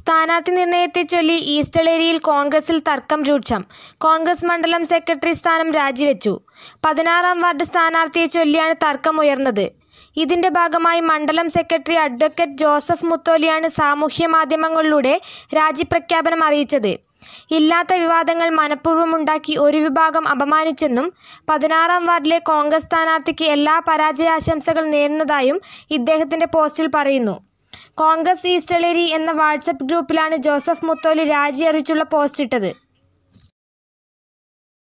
സ്ഥാനാർത്ഥി നിർണയത്തെ ചൊല്ലി ഈസ്റ്റളേരിയിൽ കോൺഗ്രസിൽ തർക്കം രൂക്ഷം കോൺഗ്രസ് മണ്ഡലം സെക്രട്ടറി സ്ഥാനം രാജിവെച്ചു പതിനാറാം വാർഡ് സ്ഥാനാർത്ഥിയെ ചൊല്ലിയാണ് തർക്കം ഉയർന്നത് ഇതിന്റെ ഭാഗമായി മണ്ഡലം സെക്രട്ടറി അഡ്വക്കേറ്റ് ജോസഫ് മുത്തോലിയാണ് സാമൂഹ്യ മാധ്യമങ്ങളിലൂടെ രാജിപ്രഖ്യാപനം അറിയിച്ചത് ഇല്ലാത്ത വിവാദങ്ങൾ ഉണ്ടാക്കി ഒരു വിഭാഗം അപമാനിച്ചെന്നും പതിനാറാം വാർഡിലെ കോൺഗ്രസ് സ്ഥാനാർത്ഥിക്ക് എല്ലാ പരാജയാശംസകൾ നേരുന്നതായും ഇദ്ദേഹത്തിന്റെ പോസ്റ്റിൽ പറയുന്നു കോൺഗ്രസ് ഈസ്റ്റലേരി എന്ന വാട്സപ്പ് ഗ്രൂപ്പിലാണ് ജോസഫ് മുത്തോലി രാജി അറിയിച്ചുള്ള പോസ്റ്റിട്ടത്